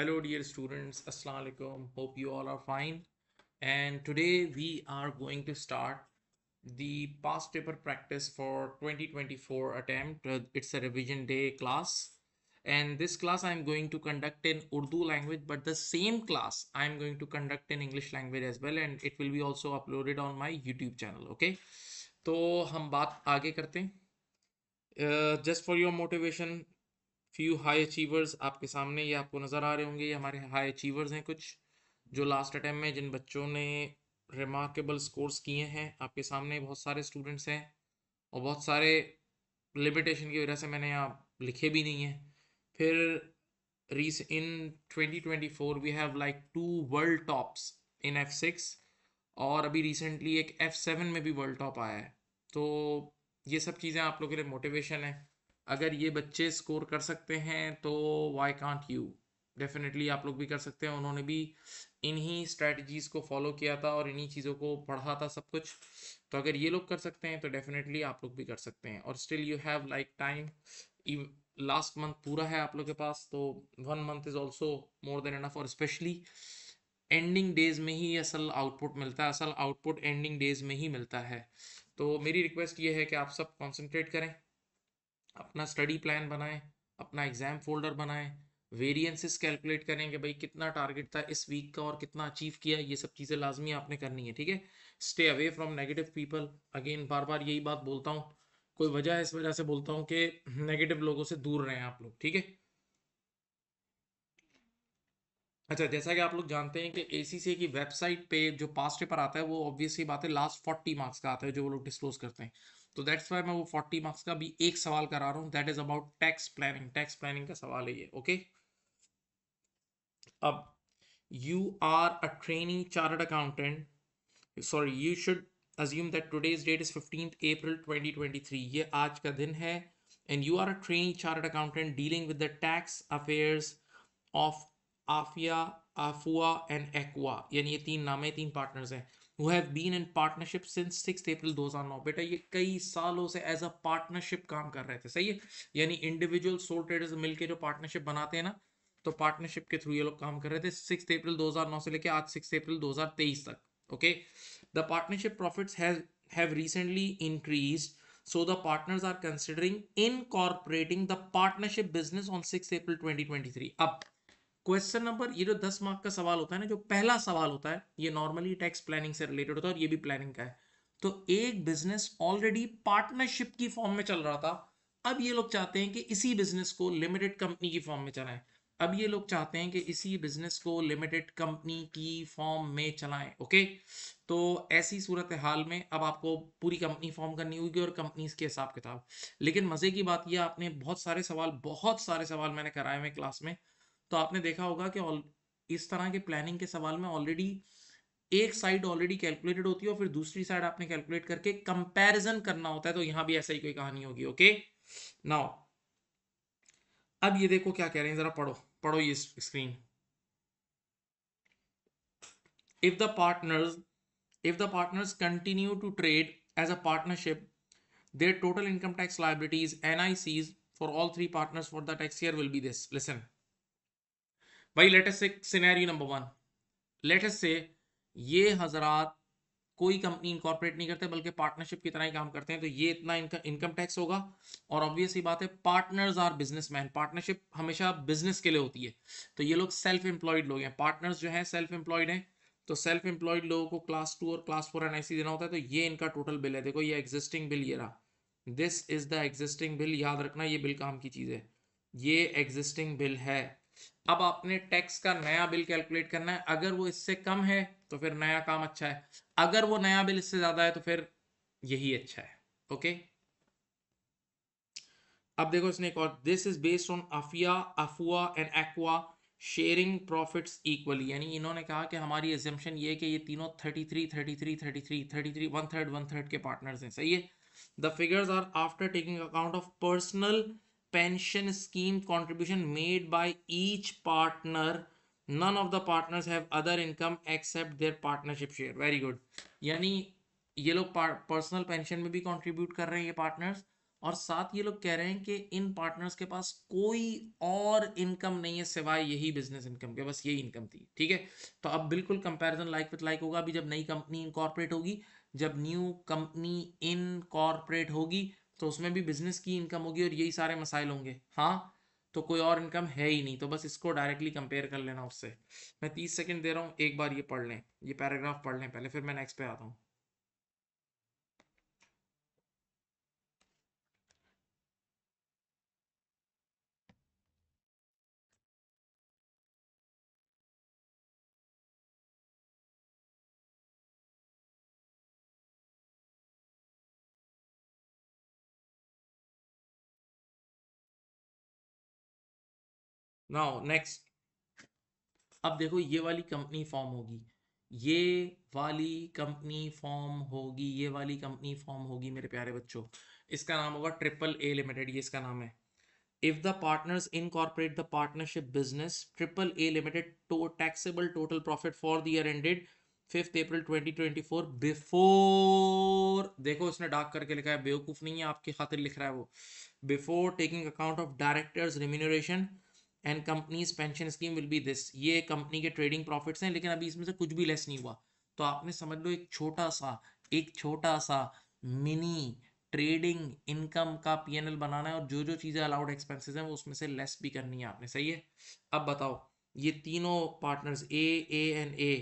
hello dear students Assalamualaikum. hope you all are fine and today we are going to start the past paper practice for 2024 attempt uh, it's a revision day class and this class i'm going to conduct in urdu language but the same class i'm going to conduct in english language as well and it will be also uploaded on my youtube channel okay So हम बात आगे करते हैं just for your few high achievers आपके सामने ये आपको नज़र आ रहे होंगे ये हमारे हाई अचीवर्स हैं कुछ जो लास्ट अटैम्प में जिन बच्चों ने रिमार्केबल स्कोर्स किए हैं आपके सामने बहुत सारे स्टूडेंट्स हैं और बहुत सारे लिमिटेशन की वजह से मैंने यहाँ लिखे भी नहीं हैं फिर रीस in 2024 we have like two world tops in F six और अभी रिसेंटली एक एफ सेवन में भी वर्ल्ड टॉप आया है तो ये सब चीज़ें आप लोग के लिए मोटिवेशन है अगर ये बच्चे स्कोर कर सकते हैं तो वाई कांट यू डेफिनेटली आप लोग भी कर सकते हैं उन्होंने भी इन्हीं स्ट्रेटजीज को फॉलो किया था और इन्हीं चीज़ों को पढ़ा था सब कुछ तो अगर ये लोग कर सकते हैं तो डेफिनेटली आप लोग भी कर सकते हैं और still you have like time last month पूरा है आप लोग के पास तो one month is also more than enough और स्पेशली एंडिंग डेज में ही असल आउटपुट मिलता है असल आउटपुट एंडिंग डेज में ही मिलता है तो मेरी रिक्वेस्ट ये है कि आप सब कॉन्सेंट्रेट करें अपना स्टडी प्लान बनाएं अपना एग्जाम फोल्डर बनाएं वेरियंसिस कैलकुलेट करें कि भाई कितना टारगेट था इस वीक का और कितना अचीव किया ये सब चीज़ें लाजमी आपने करनी है ठीक है stay away from negative people again बार बार यही बात बोलता हूँ कोई वजह है इस वजह से बोलता हूँ कि नेगेटिव लोगों से दूर रहें आप लोग ठीक है अच्छा जैसा कि आप लोग जानते हैं कि ए सी की वेबसाइट पे जो पास्ट पेपर आता है वो ऑब्वियसली बात है लास्ट फोर्टी मार्क्स का आता है जो वो लोग डिस्क्लोज करते हैं तो दैट्स वाई मैं वो फोर्टी मार्क्स का भी एक सवाल करा रहा हूँ that is about tax planning tax planning का सवाल है ये ओके अब you are a training chart accountant sorry you should assume that today's date is 15th April 2023. ये आज का दिन है and you are a training chart accountant dealing with the tax affairs of Afia Afua and Akua यानी ये तीन नाम है तीन पार्टनर्स हैं who have been in partnership since 6 अप्रैल 2009 बेटा ये कई सालों से एज अ पार्टनरशिप काम कर रहे थे सही है यानी इंडिविजुअल सोल ट्रेडर्स मिलकर जो पार्टनरशिप बनाते हैं ना तो पार्टनरशिप के थ्रू ये लोग काम कर रहे थे सिक्स अप्रैल 2009 से लेकर आज सिक्स अप्रैल 2023 तक okay the partnership profits have recently increased so the partners are considering incorporating the partnership business on twenty April 2023 up question number ये जो दस मार्क का सवाल होता है ना जो पहला सवाल होता है ये नॉर्मली टैक्स प्लानिंग से रिलेटेड होता है और ये भी प्लानिंग का है तो एक बिजनेस ऑलरेडी पार्टनरशिप की फॉर्म में चल रहा था अब ये लोग चाहते हैं कि इसी बिजनेस को लिमिटेड कंपनी की फॉर्म में चलाएं अब ये लोग चाहते हैं कि इसी बिजनेस को लिमिटेड कंपनी की फॉर्म में चलाएं ओके तो ऐसी सूरत हाल में अब आपको पूरी कंपनी फॉर्म करनी होगी और कंपनीज के हिसाब किताब लेकिन मजे की बात यह आपने बहुत सारे सवाल बहुत सारे सवाल मैंने कराए हुए क्लास में तो आपने देखा होगा कि इस तरह के प्लानिंग के सवाल में ऑलरेडी एक साइड ऑलरेडी कैलकुलेटेड होती है और फिर दूसरी साइड आपने कैलकुलेट करके कंपैरिजन करना होता है तो यहां भी ऐसा ही कोई कहानी होगी ओके नाउ अब ये देखो क्या कह रहे हैं जरा पढ़ो पढ़ो ये screen if the partners if the partners continue to trade as a partnership their total income tax liabilities NIC for all three partners for the tax year will be this listen भाई latest से scenario number one latest से ये हजरात कोई company incorporate नहीं करते बल्कि partnership की तरह ही काम करते हैं तो ये इतना इनका इनकम टैक्स होगा और ऑब्वियस ही बात है पार्टनर्स आर बिजनेसमैन पार्टनरशिप हमेशा बिजनेस के लिए होती है तो ये लोग सेल्फ एम्प्लॉयड लोग हैं पार्टनर्स जो हैं सेल्फ एम्प्लॉयड हैं तो सेल्फ एम्प्लॉयड लोगों को क्लास टू और क्लास फोर एन देना होता है तो ये इनका टोटल बिल है देखो ये एग्जिस्टिंग बिल ये रहा this is the existing bill याद रखना ये बिल काम की चीज़ है ये एग्जिस्टिंग बिल है अब आपने टैक्स का नया बिल कैलकुलेट करना है अगर वो इससे कम है तो फिर नया काम अच्छा है अगर वो नया बिल इससे ज्यादा है तो फिर यही अच्छा है ओके अब देखो इसने एक और this is based on Afia Afua and Akua sharing profits equally यानी इन्होंने कहा कि हमारी एजम्पन ये कि ये तीनों thirty thirty three three thirty three thirty three one third one third के पार्टनर्स हैं सही है the figures are after taking account of personal pension scheme contribution made by each partner none of the partners have other income except their partnership share very good यानी ये लोग personal pension में भी contribute कर रहे हैं ये partners और साथ ये लोग कह रहे हैं कि इन पार्टनर्स के पास कोई और इनकम नहीं है सिवाय यही बिजनेस इनकम के बस यही इनकम थी ठीक है तो अब बिल्कुल कंपैरिजन लाइक विथ लाइक होगा अभी जब नई कंपनी इनकॉर्पोरेट होगी जब न्यू कंपनी इनकॉर्पोरेट होगी तो उसमें भी बिजनेस की इनकम होगी और यही सारे मसाइल होंगे हाँ तो कोई और इनकम है ही नहीं तो बस इसको डायरेक्टली कंपेयर कर लेना उससे मैं तीस सेकंड दे रहा हूँ एक बार ये पढ़ लें ये पैराग्राफ पढ़ लें पहले फिर मैं नेक्स्ट पे आता हूँ नाउ नेक्स्ट अब देखो ये वाली कंपनी फॉर्म होगी ये वाली कंपनी फॉर्म होगी ये वाली कंपनी फॉर्म होगी मेरे प्यारे बच्चों इसका नाम होगा ट्रिपल ए लिमिटेड ये इसका नाम है if the partners incorporate the partnership business triple a limited to taxable total profit for the year ended 5th April 2024 before देखो इसने डाक करके लिखा है बेवकूफ नहीं है आपके खातिर लिख रहा है वो before taking account of directors remuneration and company's pension scheme will be this ये कंपनी के ट्रेडिंग प्रॉफिट्स हैं लेकिन अभी इसमें से कुछ भी लेस नहीं हुआ तो आपने समझ लो एक छोटा सा एक छोटा सा मिनी ट्रेडिंग इनकम का पीएनएल बनाना है और जो जो चीज़ें अलाउड एक्सपेंसेस हैं वो उसमें से लेस भी करनी है आपने सही है अब बताओ ये तीनों partners A A and A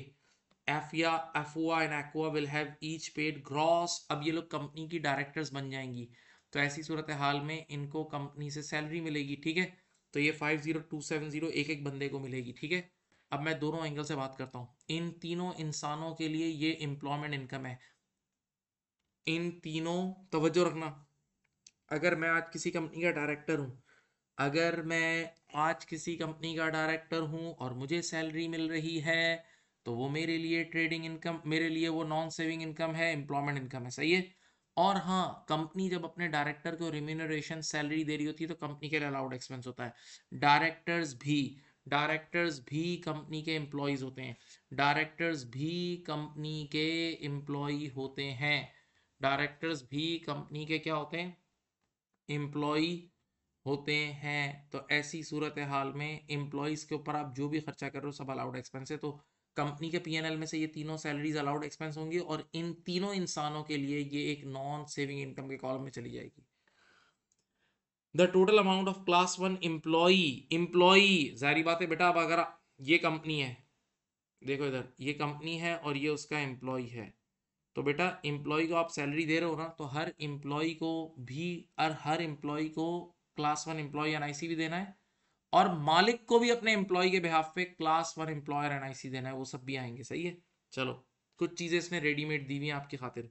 Efia Efua and Akua will have each paid gross अब ये लोग कंपनी की डायरेक्टर्स बन जाएंगी तो ऐसी सूरत हाल में इनको कंपनी से सैलरी मिलेगी ठीक है तो ये five zero two seven zero एक एक बंदे को मिलेगी ठीक है अब मैं दोनों एंगल से बात करता हूँ इन तीनों इंसानों के लिए ये एम्प्लॉयमेंट इनकम है इन तीनों तवज्जो रखना अगर मैं आज किसी कंपनी का डायरेक्टर हूँ अगर मैं आज किसी कंपनी का डायरेक्टर हूँ और मुझे सैलरी मिल रही है तो वो मेरे लिए ट्रेडिंग इनकम मेरे लिए वो नॉन सेविंग इनकम है एम्प्लॉयमेंट इनकम है सही है और हाँ कंपनी जब अपने डायरेक्टर को रिम्यूनरेशन सैलरी दे रही होती है तो कंपनी के लिए अलाउड एक्सपेंस होता है डायरेक्टर्स भी डायरेक्टर्स भी कंपनी के एम्प्लॉयज होते हैं डायरेक्टर्स भी कंपनी के एम्प्लॉय होते हैं डायरेक्टर्स भी कंपनी के क्या होते हैं एम्प्लॉय होते हैं तो ऐसी सूरत हाल में एम्प्लॉयज़ के ऊपर आप जो भी खर्चा कर रहे हो सब अलाउड एक्सपेंस है तो कंपनी के पीएनएल में से ये तीनों सैलरीज अलाउड एक्सपेंस होंगी और इन तीनों इंसानों के लिए ये एक नॉन सेविंग इनकम के कॉलम में चली जाएगी the total amount of class one employee employee जारी बात है बेटा अब अगर ये कंपनी है देखो इधर ये कंपनी है और ये उसका एम्प्लॉय है तो बेटा एम्प्लॉय को आप सैलरी दे रहे हो ना तो हर एम्प्लॉय को भी और हर एम्प्लॉय को क्लास वन एम्प्लॉय एन भी देना है और मालिक को भी अपने एम्प्लॉय के बिहाफ पे क्लास वन एम्प्लॉयर एनआईसी देना है वो सब भी आएंगे सही है चलो कुछ चीजें इसने रेडीमेड दी हुई आपकी खातिर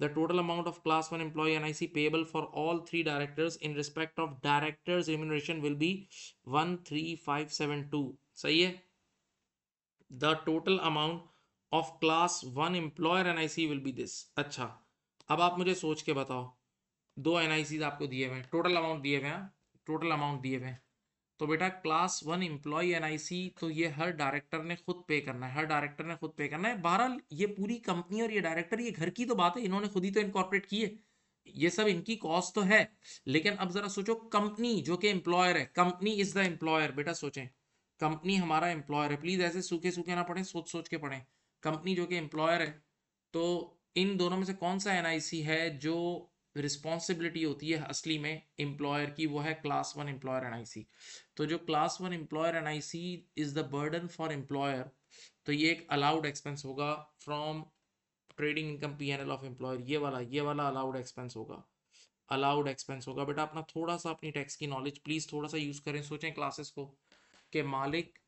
the total amount of class one employee NIC payable for all three directors in respect of directors remuneration will be one three five seven two सही है the total amount of class one employer NIC will be this अच्छा अब आप मुझे सोच के बताओ दो एनआईसी आपको दिए हुए हैं टोटल अमाउंट दिए हुए हैं टोटल हाँ? अमाउंट दिए हुए हैं तो बेटा क्लास वन एम्प्लॉय एनआईसी तो ये हर डायरेक्टर ने खुद पे करना है हर डायरेक्टर ने खुद पे करना है बहरहाल ये पूरी कंपनी और ये डायरेक्टर ये घर की तो बात है इन्होंने खुद ही तो इनकॉर्पोरेट किए ये सब इनकी कॉस्ट तो है लेकिन अब जरा सोचो कंपनी जो कि एम्प्लॉयर है कंपनी इज द एम्प्लॉयर बेटा सोचें कंपनी हमारा एम्प्लॉयर है प्लीज ऐसे सूखे सूखे ना पढ़े सोच सोच के पढ़ें कंपनी जो कि एम्प्लॉयर है तो इन दोनों में से कौन सा एनआईसी है जो रिस्पॉन्सिबिलिटी होती है असली में एम्प्लॉयर की वो है क्लास वन एम्प्लॉयर सी तो जो class one employer I C is the burden for employer तो ये एक अलाउड एक्सपेंस होगा from trading income PNL of employer ये वाला ये वाला अलाउड एक्सपेंस होगा अलाउड एक्सपेंस होगा बेटा अपना थोड़ा सा अपनी टैक्स की नॉलेज प्लीज थोड़ा सा यूज करें सोचें क्लासेस को कि मालिक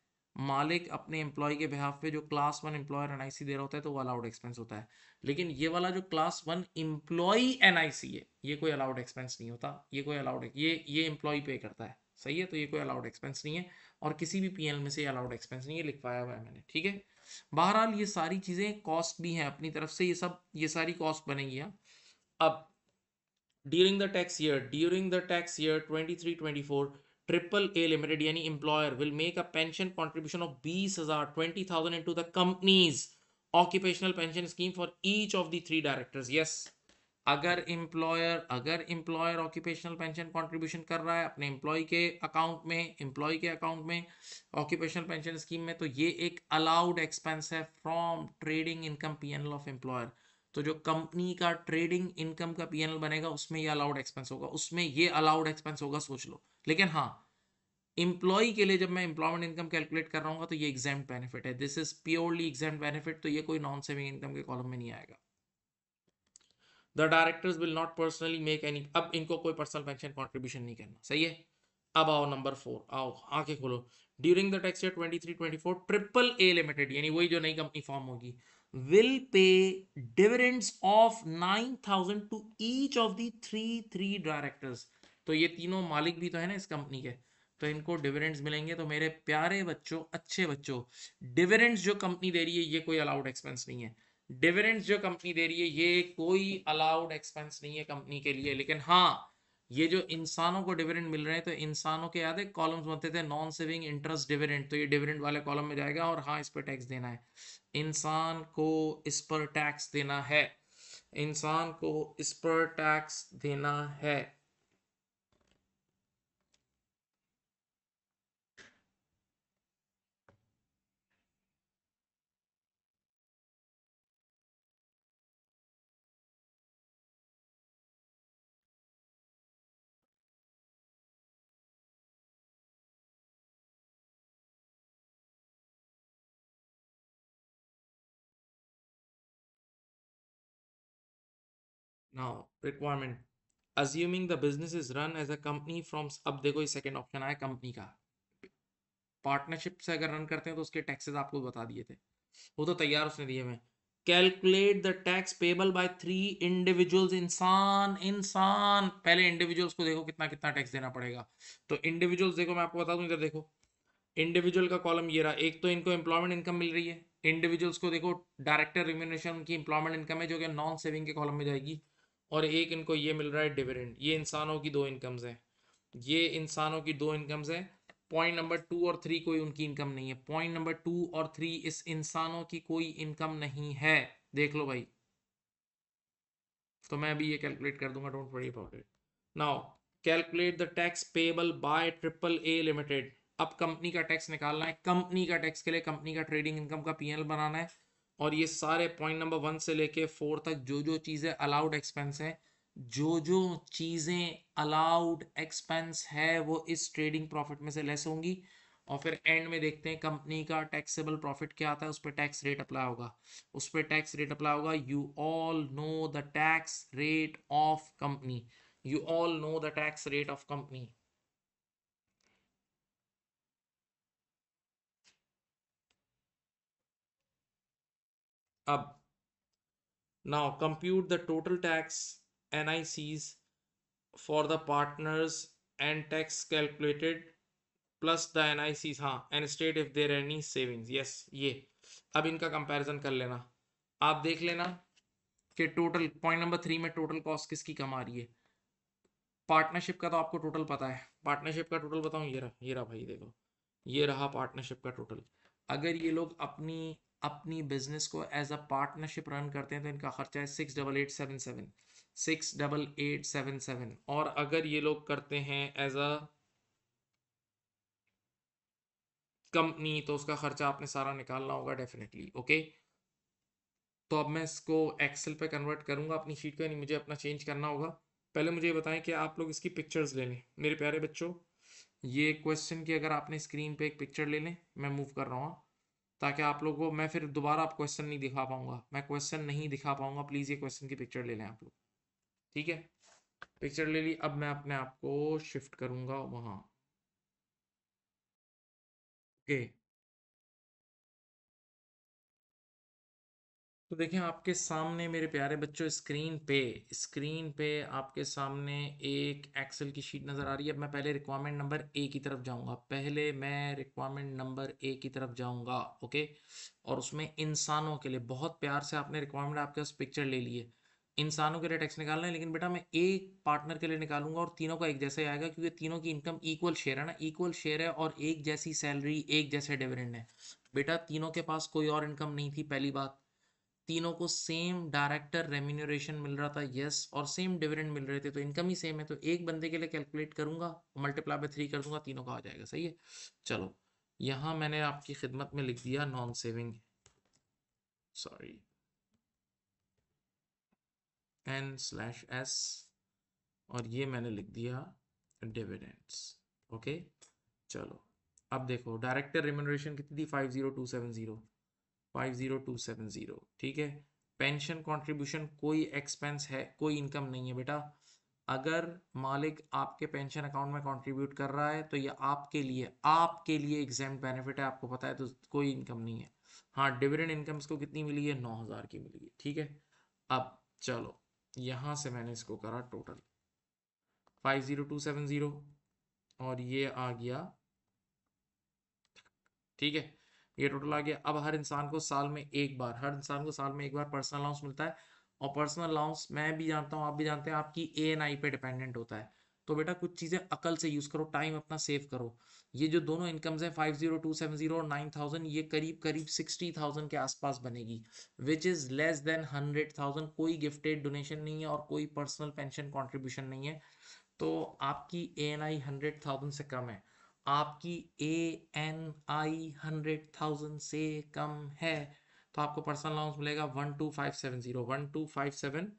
मालिक अपने एम्प्लॉय के बिहाफ पे जो क्लास वन एम्प्लॉयर एनआईसी दे रहा होता है तो वो अलाउड एक्सपेंस होता है लेकिन ये वाला जो क्लास वन एम्प्लॉय एनआईसी है ये कोई अलाउड एक्सपेंस नहीं होता ये कोई अलाउड ये ये एम्प्लॉय पे करता है सही है तो ये कोई अलाउड एक्सपेंस नहीं है और किसी भी पीएल में से अलाउड एक्सपेंस नहीं है लिखवाया हुआ है मैंने ठीक है बहरहाल ये सारी चीज़ें कॉस्ट भी हैं अपनी तरफ से ये सब ये सारी कॉस्ट बनेगी हाँ। अब during the tax year during the tax year twenty three twenty four triple A limited यानी employer will make a pension contribution of बीस हजार twenty thousand into the company's occupational pension scheme for each of the three directors yes अगर employer अगर employer occupational pension contribution कर रहा है अपने employee के अकाउंट में इंप्लॉय के अकाउंट में ऑक्यूपेशनल पेंशन स्कीम में तो ये एक अलाउड एक्सपेंस है from trading income P N L of employer तो जो कंपनी का ट्रेडिंग इनकम का पीएनएल बनेगा उसमें ये अलाउड एक्सपेंस होगा उसमें ये अलाउड एक्सपेंस होगा सोच लो लेकिन हाँ एम्प्लॉय के लिए जब मैं इंप्लॉयमेंट इनकम कैलकुलेट कर रहा हूँ तो ये एग्जाम बेनिफिट है this is purely exam benefit तो ये कोई नॉन सेविंग इनकम के कॉलम में नहीं आएगा the directors will not personally make any अब इनको कोई पर्सनल पेंशन कॉन्ट्रीब्यूशन नहीं करना सही है अब आओ नंबर फोर आओ आके खोलो during the tax twenty three twenty four triple A limited यानी वही जो नई कंपनी फॉर्म होगी will pay dividends of 9000 to each of the three three directors तो ये तीनों मालिक भी तो है ना इस कंपनी के तो इनको डिविडेंड्स मिलेंगे तो मेरे प्यारे बच्चों अच्छे बच्चों डिविडेंड्स जो कंपनी दे रही है ये कोई अलाउड एक्सपेंस नहीं है डिविडेंड्स जो कंपनी दे रही है ये कोई अलाउड एक्सपेंस नहीं है कंपनी के लिए लेकिन हाँ ये जो इंसानों को डिविडेंड मिल रहे हैं तो इंसानों के याद है कॉलम्स बनते थे नॉन सेविंग इंटरेस्ट डिविडेंड तो ये डिविडेंड वाले कॉलम में जाएगा और हाँ इस पर टैक्स देना है इंसान को इस पर टैक्स देना है इंसान को इस पर टैक्स देना है now requirement assuming the business is run as a company from अब देखो ये सेकंड ऑप्शन आया कंपनी का पार्टनरशिप से अगर रन करते हैं तो उसके टैक्सेस आपको बता दिए थे वो तो तैयार उसने दिए हमें calculate the tax payable by three individuals इंसान इंसान पहले इंडिविजुअल्स को देखो कितना कितना टैक्स देना पड़ेगा तो इंडिविजुअल्स देखो मैं आपको बता दूं इधर देखो इंडिविजुअल का कॉलम ये रहा एक तो इनको एम्प्लॉयमेंट इनकम मिल रही है इंडिविजुअल्स को देखो डायरेक्टर रिम्यूनेशन की एम्प्लॉयमेंट इनकम है जो कि नॉन सेविंग के कॉलम में जाएगी और एक इनको ये मिल रहा है डिविडेंड ये इंसानों की दो इनकम्स हैं ये इंसानों की दो इनकम्स हैं पॉइंट नंबर टू और थ्री कोई उनकी इनकम नहीं है पॉइंट नंबर टू और थ्री इस इंसानों की कोई इनकम नहीं है देख लो भाई तो मैं अभी ये कैलकुलेट कर दूंगा don't worry about it now calculate the tax payable by triple A limited अब कंपनी का टैक्स निकालना है कंपनी का टैक्स के लिए कंपनी का ट्रेडिंग इनकम का पीएनएल बनाना है और ये सारे पॉइंट नंबर वन से लेके फोर तक जो जो चीज़ें अलाउड एक्सपेंस हैं जो जो चीज़ें अलाउड एक्सपेंस है वो इस ट्रेडिंग प्रॉफिट में से लेस होंगी और फिर एंड में देखते हैं कंपनी का टैक्सेबल प्रॉफिट क्या आता है उस पर टैक्स रेट अप्लाई होगा उस पर टैक्स रेट अप्लाई होगा you all know the tax rate of company you all know the tax rate of company अब now compute the total tax N I Cs for the partners and tax calculated plus the N I Cs हाँ and state if there any savings yes ये अब इनका comparison कर लेना आप देख लेना कि टोटल पॉइंट नंबर थ्री में टोटल कॉस्ट किसकी कम आ रही है पार्टनरशिप का तो आपको टोटल पता है पार्टनरशिप का टोटल बताऊँ ये रहा ये रहा भाई देखो ये रहा पार्टनरशिप का टोटल अगर ये लोग अपनी अपनी बिजनेस को एज अ पार्टनरशिप रन करते हैं तो इनका खर्चा है six double eight seven seven six double eight seven seven और अगर ये लोग करते हैं एज अ कंपनी तो उसका खर्चा आपने सारा निकालना होगा डेफिनेटली ओके तो अब मैं इसको एक्सेल पे कन्वर्ट करूंगा अपनी शीट को यानी मुझे अपना चेंज करना होगा पहले मुझे बताएं कि आप लोग इसकी पिक्चर्स ले लें मेरे प्यारे बच्चों ये क्वेश्चन की अगर आपने स्क्रीन पे एक पिक्चर ले लें मैं मूव कर रहा हूँ हाँ। ताकि आप लोग को मैं फिर दोबारा आप क्वेश्चन नहीं दिखा पाऊंगा मैं क्वेश्चन नहीं दिखा पाऊंगा प्लीज़ ये क्वेश्चन की पिक्चर ले लें आप लोग ठीक है पिक्चर ले ली अब मैं अपने आप को शिफ्ट करूंगा वहाँ ओके okay. तो देखें आपके सामने मेरे प्यारे बच्चों स्क्रीन पे स्क्रीन पे आपके सामने एक एक्सेल की शीट नज़र आ रही है अब मैं पहले रिक्वायरमेंट नंबर ए की तरफ जाऊंगा पहले मैं रिक्वायरमेंट नंबर ए की तरफ जाऊंगा ओके और उसमें इंसानों के लिए बहुत प्यार से आपने रिक्वायरमेंट आपके पास पिक्चर ले ली है इंसानों के लिए टैक्स निकालना है लेकिन बेटा मैं एक पार्टनर के लिए निकालूंगा और तीनों का एक जैसा ही आएगा क्योंकि तीनों की इनकम इक्वल शेयर है ना इक्वल शेयर है और एक जैसी सैलरी एक जैसे डिविडेंड है बेटा तीनों के पास कोई और इनकम नहीं थी पहली बात तीनों को सेम डायरेक्टर रेम्यूनोरेशन मिल रहा था यस और सेम डिविडेंड मिल रहे थे तो इनकम ही सेम है तो एक बंदे के लिए कैलकुलेट करूंगा मल्टीप्लाई बाय थ्री कर दूंगा तीनों का आ जाएगा सही है चलो यहाँ मैंने आपकी खिदमत में लिख दिया non saving sorry N slash S और ये मैंने लिख दिया डिविडेंड्स ओके चलो अब देखो डायरेक्टर रेम्यूनोरेशन कितनी थी five zero two seven zero 50270 ठीक है पेंशन कंट्रीब्यूशन कोई एक्सपेंस है कोई इनकम नहीं है बेटा अगर मालिक आपके पेंशन अकाउंट में कंट्रीब्यूट कर रहा है तो ये आपके लिए आपके लिए एग्जाम बेनिफिट है आपको पता है तो कोई इनकम नहीं है हाँ डिविडेंड इनकम इसको कितनी मिली है नौ हज़ार की मिली है ठीक है अब चलो यहां से मैंने इसको करा टोटल फाइव और ये आ गया ठीक है ये टोटल आ गया अब हर इंसान को साल में एक बार हर इंसान को साल में एक बार पर्सनल अलाउंस मिलता है और पर्सनल अलाउंस मैं भी जानता हूँ आप भी जानते हैं आपकी ए एन आई पे डिपेंडेंट होता है तो बेटा कुछ चीज़ें अकल से यूज़ करो टाइम अपना सेव करो ये जो दोनों इनकम्स हैं five zero two seven zero और नाइन थाउजेंड ये करीब करीब सिक्सटी थाउजेंड के आसपास बनेगी which is less than hundred thousand कोई गिफ्टेड डोनेशन नहीं है और कोई पर्सनल पेंशन कॉन्ट्रीब्यूशन नहीं है तो आपकी A N I hundred thousand से कम है आपकी A N I hundred thousand से कम है तो आपको पर्सनल अलाउंस मिलेगा one two five seven zero one two five seven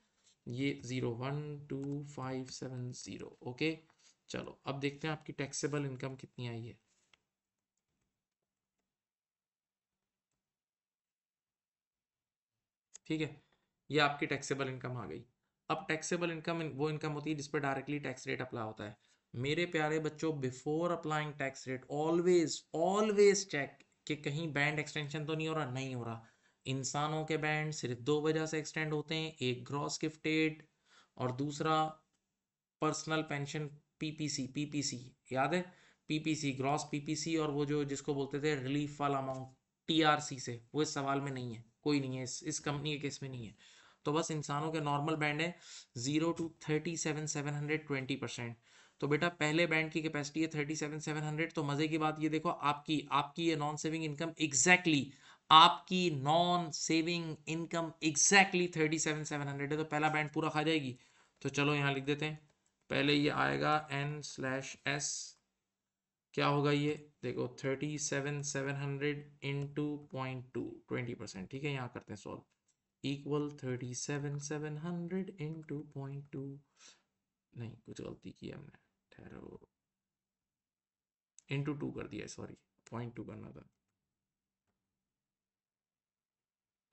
ये zero one two five seven zero okay चलो अब देखते हैं आपकी टैक्सेबल इनकम कितनी आई है ठीक है ये आपकी टैक्सेबल इनकम आ गई अब टैक्सेबल इनकम वो इनकम होती है जिस पर डायरेक्टली टैक्स रेट अप्लाई होता है मेरे प्यारे बच्चों before applying tax rate always always check कि कहीं बैंड एक्सटेंशन तो नहीं हो रहा नहीं हो रहा इंसानों के बैंड सिर्फ दो वजह से एक्सटेंड होते हैं एक ग्रॉस गिफ्टेड और दूसरा पर्सनल पेंशन पीपीसी पीपीसी याद है पीपीसी ग्रॉस पीपीसी और वो जो जिसको बोलते थे रिलीफ वाला अमाउंट टीआरसी से वो इस सवाल में नहीं है कोई नहीं है इस इस कंपनी के केस में नहीं है तो बस इंसानों के नॉर्मल बैंड है zero to thirty seven seven hundred twenty percent तो बेटा पहले बैंड की कैपेसिटी है थर्टी सेवन सेवन हंड्रेड तो मजे की बात ये देखो आपकी आपकी ये नॉन सेविंग इनकम एग्जैक्टली आपकी non saving income exactly thirty seven seven hundred है तो पहला बैंड पूरा खा जाएगी तो चलो यहाँ लिख देते हैं पहले ये आएगा एन स्लैश एस क्या होगा ये देखो thirty seven seven hundred into point two twenty percent ठीक है यहाँ करते हैं solve equal thirty seven seven hundred into point two नहीं कुछ गलती की हमने ठहरो इंटू टू कर दिया सॉरी पॉइंट टू करना था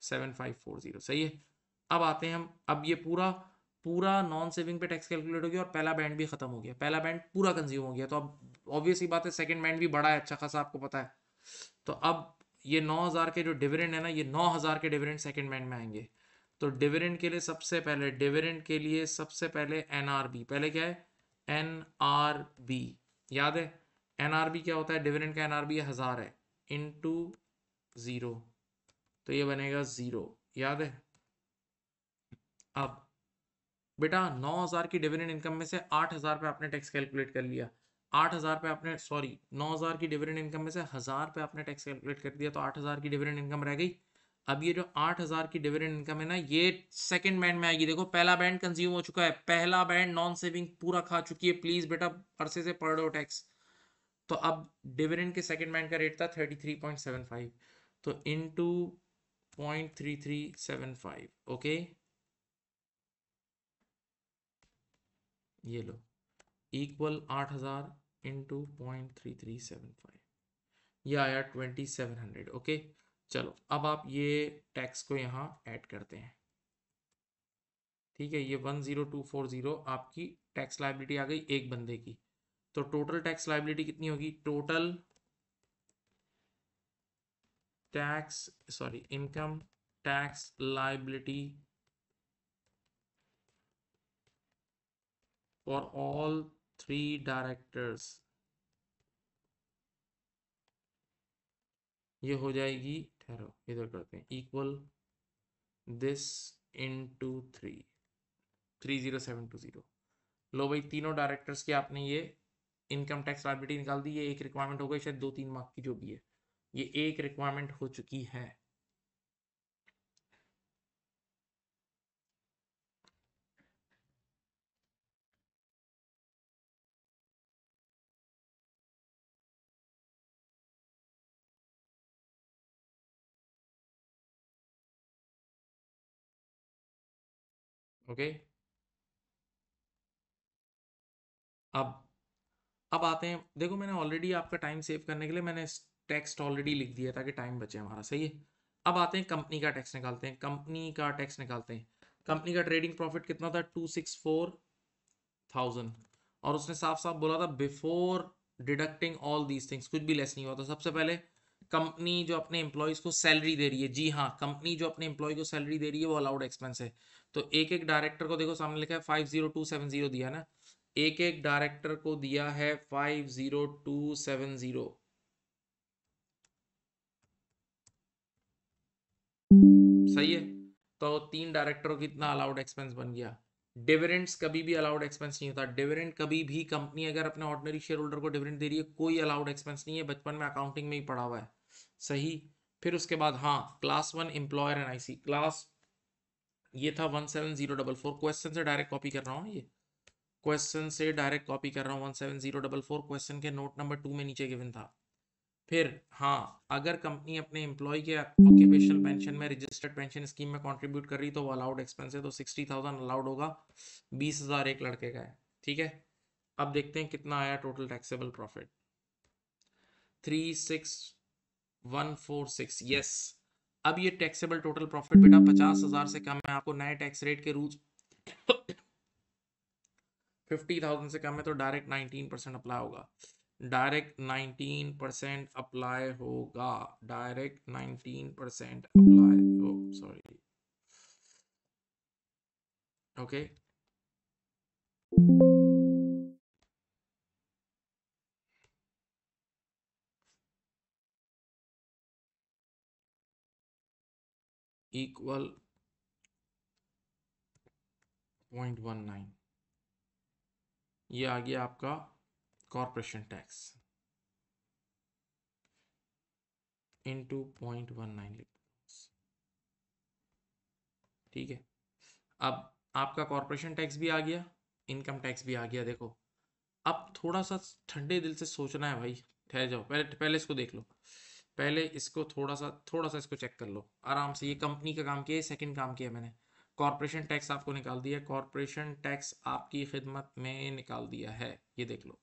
सेवन फाइव फोर जीरो सही है अब आते हैं हम अब ये पूरा पूरा नॉन सेविंग पे टैक्स कैलकुलेट हो गया और पहला बैंड भी खत्म हो गया पहला बैंड पूरा कंज्यूम हो गया तो अब ऑब्वियसली बात है सेकंड बैंड भी बड़ा है अच्छा खासा आपको पता है तो अब ये 9000 के जो डिविडेंड है ना ये 9000 के डिविडेंड सेकंड बैंड में आएंगे तो डिविडेंड के लिए सबसे पहले डिविडेंड के लिए सबसे पहले एनआरबी पहले क्या है एन आर बी याद है एन आर बी क्या होता है डिविडेंड का एन आर बी हज़ार है इन टू ज़ीरो तो ये बनेगा ज़ीरो याद है अब बेटा नौ हज़ार की डिविडेंड इनकम में से आठ हज़ार पे आपने टैक्स कैलकुलेट कर लिया आठ हज़ार पे आपने सॉरी नौ हज़ार की डिविडेंड इनकम में से हज़ार पे आपने टैक्स कैलकुलेट कर दिया तो आठ हज़ार की डिविडेंड इनकम रह गई अब ये जो आठ हजार की डिविडेंड इनकम है ना ये सेकंड बैंड में आएगी देखो पहला बैंड कंज्यूम हो चुका है पहला बैंड नॉन सेविंग पूरा खा चुकी है प्लीज बेटा अरसे से पढ़ लो टैक्स तो अब डिविडेंड के सेकंड बैंड का रेट था thirty three point seven five तो into point three three seven five okay ये लो इक्वल आठ हजार into point three three seven five यह आया ट्वेंटी सेवन हंड्रेड ओके चलो अब आप ये टैक्स को यहाँ ऐड करते हैं ठीक है ये one zero two four zero आपकी टैक्स लाइबिलिटी आ गई एक बंदे की तो टोटल टैक्स लाइबिलिटी कितनी होगी total tax sorry income tax liability for all three directors ये हो जाएगी ठहरो इधर करते हैं equal this into three three zero seven two zero लो भाई तीनों डायरेक्टर्स की आपने ये इनकम टैक्स लाइबिलिटी निकाल दी ये एक रिक्वायरमेंट हो गई शायद दो तीन मार्क की जो भी है ये एक रिक्वायरमेंट हो चुकी है ओके अब अब आते हैं देखो मैंने ऑलरेडी आपका टाइम सेव करने के लिए मैंने टेक्स्ट ऑलरेडी लिख दिया ताकि टाइम बचे हमारा सही है अब आते हैं कंपनी का टैक्स निकालते हैं कंपनी का टैक्स निकालते हैं कंपनी का ट्रेडिंग प्रॉफिट कितना था टू सिक्स फोर थाउजेंड और उसने साफ साफ बोला था before deducting all these things कुछ भी लेस नहीं हुआ था सबसे पहले कंपनी जो अपने एम्प्लॉयज को सैलरी दे रही है जी हाँ कंपनी जो अपने एम्प्लॉय को सैलरी दे रही है वो अलाउड एक्सपेंस है तो एक एक डायरेक्टर को देखो सामने लिखा है five zero two seven zero दिया ना एक एक डायरेक्टर को दिया है five zero two seven zero सही है तो तीन डायरेक्टरों कितना अलाउड एक्सपेंस बन गया डिविडेंड्स कभी भी अलाउड एक्सपेंस नहीं होता डिविडेंड कभी भी कंपनी अगर अपने ऑर्डनरी शेयर होल्डर को डिविडेंड दे रही है कोई अलाउड एक्सपेंस नहीं है बचपन में अकाउंटिंग में ही पढ़ा हुआ है सही फिर उसके बाद हाँ class one employer NIC class ये था one seven zero double four question से डायरेक्ट कॉपी कर रहा हूँ ये क्वेश्चन से डायरेक्ट कॉपी कर रहा हूँ one seven zero double four question के नोट नंबर टू में नीचे गिवन था फिर हाँ अगर कंपनी अपने एम्प्लॉय के ऑक्यूपेशनल पेंशन में रजिस्टर्ड पेंशन स्कीम में कॉन्ट्रीब्यूट कर रही तो वो अलाउड एक्सपेंस है तो सिक्सटी थाउजेंड अलाउड होगा बीस हजार एक लड़के का है ठीक है अब देखते हैं कितना आया total taxable profit three six one four six yes अब ये टैक्सेबल टोटल प्रॉफिट बेटा पचास हजार से कम है आपको नए टैक्स रेट के रूल्स फिफ्टी थाउजेंड से कम है तो डायरेक्ट नाइनटीन परसेंट अप्लाई होगा डायरेक्ट नाइनटीन परसेंट अप्लाई होगा direct nineteen percent apply sorry okay equal 0.19 ये आ गया आपका corporation tax into point one nine ठीक है अब आपका कॉरपोरेशन टैक्स भी आ गया इनकम टैक्स भी आ गया देखो अब थोड़ा सा ठंडे दिल से सोचना है भाई ठहर जाओ पहले पहले इसको देख लो पहले इसको थोड़ा सा थोड़ा सा इसको चेक कर लो आराम से ये कंपनी का काम किया सेकंड काम किया मैंने कॉरपोरेशन टैक्स आपको निकाल दिया कॉरपोरेशन टैक्स आपकी खिदमत में निकाल दिया है ये देख लो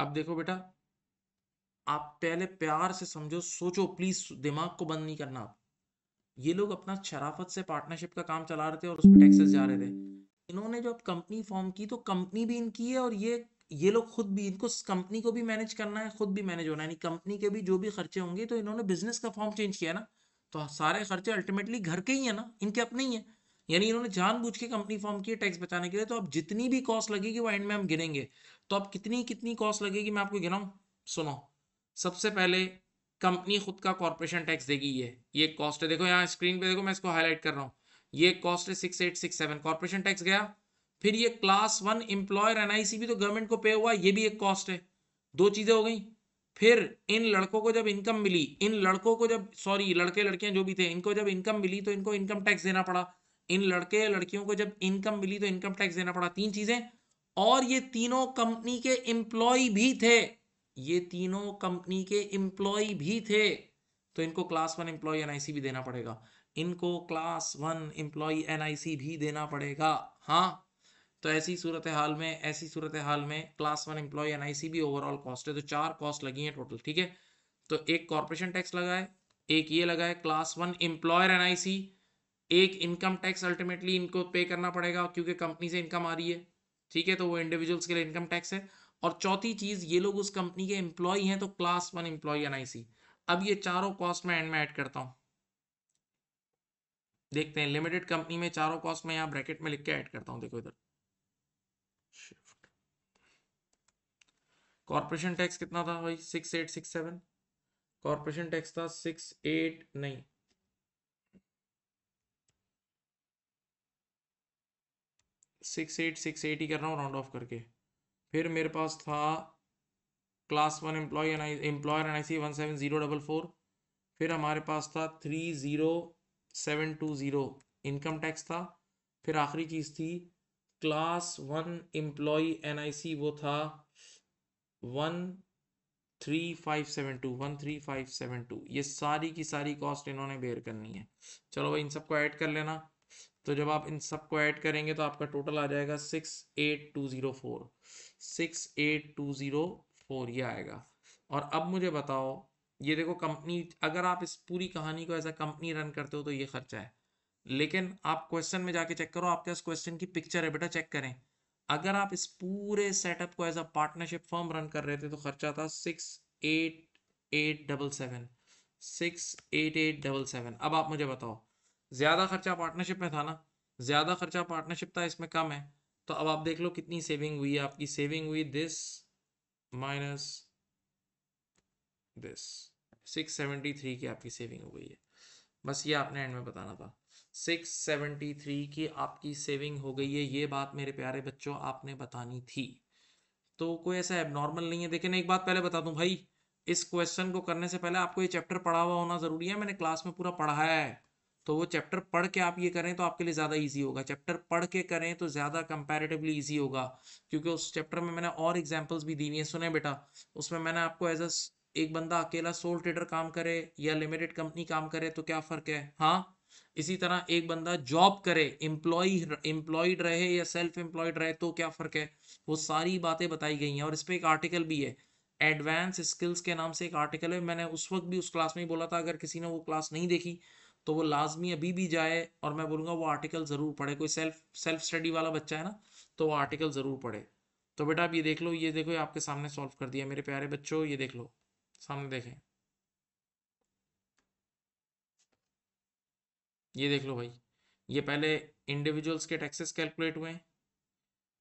अब देखो बेटा आप पहले प्यार से समझो सोचो प्लीज दिमाग को बंद नहीं करना आप ये लोग अपना शराफत से पार्टनरशिप का काम चला रहे थे और उसमें टैक्सेस जा रहे थे इन्होंने जो अब कंपनी फॉर्म की तो कंपनी भी इनकी है और ये ये लोग खुद भी इनको कंपनी को भी मैनेज करना है खुद भी मैनेज होना है यानी कंपनी के भी जो भी खर्चे होंगे तो इन्होंने बिजनेस का फॉर्म चेंज किया ना तो सारे खर्चे अल्टीमेटली घर के ही है ना इनके अपने ही है यानी इन्होंने जानबूझ के कंपनी फॉर्म की टैक्स बचाने के लिए तो अब जितनी भी कॉस्ट लगेगी वो एंड में हम गिनेंगे तो अब कितनी कितनी कॉस्ट लगेगी मैं आपको गिनाऊँ सुनो सबसे पहले कंपनी खुद का कॉरपोरेशन टैक्स देगी ये ये कॉस्ट है देखो यहाँ स्क्रीन पे देखो मैं इसको हाईलाइट कर रहा हूँ ये कॉस्ट है six eight six seven corporation tax गया फिर ये क्लास वन एम्प्लॉयर एनआईसी भी तो गवर्नमेंट को पे हुआ ये भी एक कॉस्ट है दो चीजें हो गई फिर इन लड़कों को जब इनकम मिली इन लड़कों को जब सॉरी लड़के लड़कियां जो भी थे इनको जब इनकम मिली तो इनको इनकम टैक्स देना पड़ा इन लड़के लड़कियों को जब इनकम मिली तो इनकम टैक्स देना पड़ा तीन चीजें और ये तीनों कंपनी के एम्प्लॉय भी थे ये तीनों कंपनी के एम्प्लॉय भी थे तो इनको क्लास वन एम्प्लॉय एनआईसी भी देना पड़ेगा इनको क्लास वन एम्प्लॉय एनआईसी भी देना पड़ेगा हाँ तो ऐसी सूरत हाल में ऐसी सूरत हाल में क्लास वन एम्प्लॉय एनआईसी भी ओवरऑल कॉस्ट है तो चार कॉस्ट लगी है टोटल ठीक है तो एक कॉरपोरेशन टैक्स लगा है एक ये लगा है क्लास वन एम्प्लॉयर एनआईसी एक इनकम टैक्स अल्टीमेटली इनको पे करना पड़ेगा क्योंकि कंपनी से इनकम आ रही है ठीक है तो वो इंडिविजुअल्स के लिए इनकम टैक्स है और चौथी चीज ये लोग उस कंपनी के एम्प्लॉय हैं तो क्लास वन एम्प्लॉय एनआईसी अब ये चारों कॉस्ट में एंड में ऐड करता हूँ देखते हैं लिमिटेड कंपनी में चारों कॉस्ट में यहाँ ब्रैकेट में लिख के ऐड करता हूँ देखो इधर शिफ्ट कॉर्पोरेशन टैक्स कितना था भाई six eight six seven corporation tax था सिक्स एट नहीं सिक्स एट सिक्स एट ही कर रहा हूँ राउंड ऑफ करके फिर मेरे पास था class one employee employer N I C one seven zero double four फिर हमारे पास था three zero seven two zero income tax था फिर आखिरी चीज़ थी क्लास वन एम्प्लॉय एनआईसी वो था one three five seven two one three five seven two ये सारी की सारी कॉस्ट इन्होंने बेयर करनी है चलो भाई इन सबको ऐड कर लेना तो जब आप इन सबको ऐड करेंगे तो आपका टोटल आ जाएगा six eight two zero four six eight two zero four ये आएगा और अब मुझे बताओ ये देखो कंपनी अगर आप इस पूरी कहानी को एज अ कंपनी रन करते हो तो ये खर्चा है लेकिन आप क्वेश्चन में जाके चेक करो आपके पास क्वेश्चन की पिक्चर है बेटा चेक करें अगर आप इस पूरे सेटअप को as a partnership firm run कर रहे थे तो खर्चा था six eight eight double seven six eight eight double seven अब आप मुझे बताओ ज़्यादा खर्चा पार्टनरशिप में था ना ज़्यादा खर्चा पार्टनरशिप था इसमें कम है तो अब आप देख लो कितनी सेविंग हुई है आपकी सेविंग हुई दिस माइनस दिस 673 की आपकी सेविंग हो गई है बस ये आपने एंड में बताना था 673 की आपकी सेविंग हो गई है ये बात मेरे प्यारे बच्चों आपने बतानी थी तो कोई ऐसा एबनॉर्मल नहीं है देखिए एक बात पहले बता दूं भाई इस क्वेश्चन को करने से पहले आपको ये चैप्टर पढ़ा हुआ होना ज़रूरी है मैंने क्लास में पूरा पढ़ाया है तो वो चैप्टर पढ़ के आप ये करें तो आपके लिए ज़्यादा इजी होगा चैप्टर पढ़ के करें तो ज़्यादा कंपैरेटिवली इजी होगा क्योंकि उस चैप्टर में मैंने और एग्जांपल्स भी दी हुई है सुने बेटा उसमें मैंने आपको एज अ एक बंदा अकेला सोल ट्रेडर काम करे या लिमिटेड कंपनी काम करे तो क्या फर्क है हाँ इसी तरह एक बंदा जॉब करे एम्प्लॉय एम्प्लॉयड रहे या सेल्फ एम्प्लॉयड रहे तो क्या फर्क है वो सारी बातें बताई गई हैं और इस पर एक आर्टिकल भी है एडवांस स्किल्स के नाम से एक आर्टिकल है मैंने उस वक्त भी उस क्लास में ही बोला था अगर किसी ने वो क्लास नहीं देखी तो वो लाजमी अभी भी जाए और मैं बोलूँगा वो आर्टिकल ज़रूर पढ़े कोई सेल्फ सेल्फ स्टडी वाला बच्चा है ना तो वो आर्टिकल ज़रूर पढ़े तो बेटा आप ये देख लो ये देखो ये आपके सामने सॉल्व कर दिया मेरे प्यारे बच्चों ये देख लो सामने देखें ये देख लो भाई ये पहले इंडिविजुअल्स के टैक्सेस कैलकुलेट हुए हैं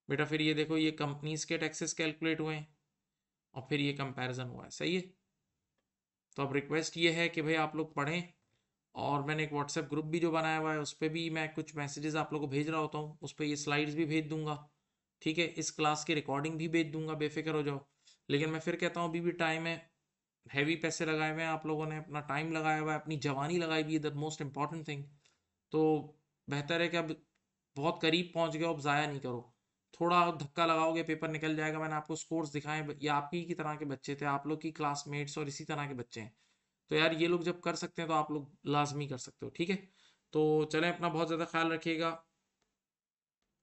बेटा फिर ये देखो ये कंपनीज के टैक्सेस कैलकुलेट हुए हैं और फिर ये कंपैरिजन हुआ है सही है तो अब रिक्वेस्ट ये है कि भाई आप लोग पढ़ें और मैंने एक व्हाट्सएप ग्रुप भी जो बनाया हुआ है उस पर भी मैं कुछ मैसेजेस आप लोग को भेज रहा होता हूँ उस पर ये स्लाइड्स भी भेज दूंगा ठीक है इस क्लास की रिकॉर्डिंग भी भेज दूंगा बेफिक्र हो जाओ लेकिन मैं फिर कहता हूँ अभी भी टाइम है हैवी पैसे लगाए हुए हैं आप लोगों ने अपना टाइम लगाया हुआ है अपनी जवानी लगाई हुई है द मोस्ट इम्पॉर्टेंट थिंग तो बेहतर है कि अब बहुत करीब पहुंच गए अब ज़ाया नहीं करो थोड़ा धक्का लगाओगे पेपर निकल जाएगा मैंने आपको स्कोर्स दिखाए ये आप ही की तरह के बच्चे थे आप लोग की क्लासमेट्स और इसी तरह के बच्चे हैं तो यार ये लोग जब कर सकते हैं तो आप लोग लाजमी कर सकते हो ठीक है तो चलें अपना बहुत ज़्यादा ख्याल रखिएगा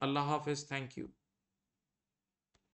अल्लाह हाफिज़ थैंक यू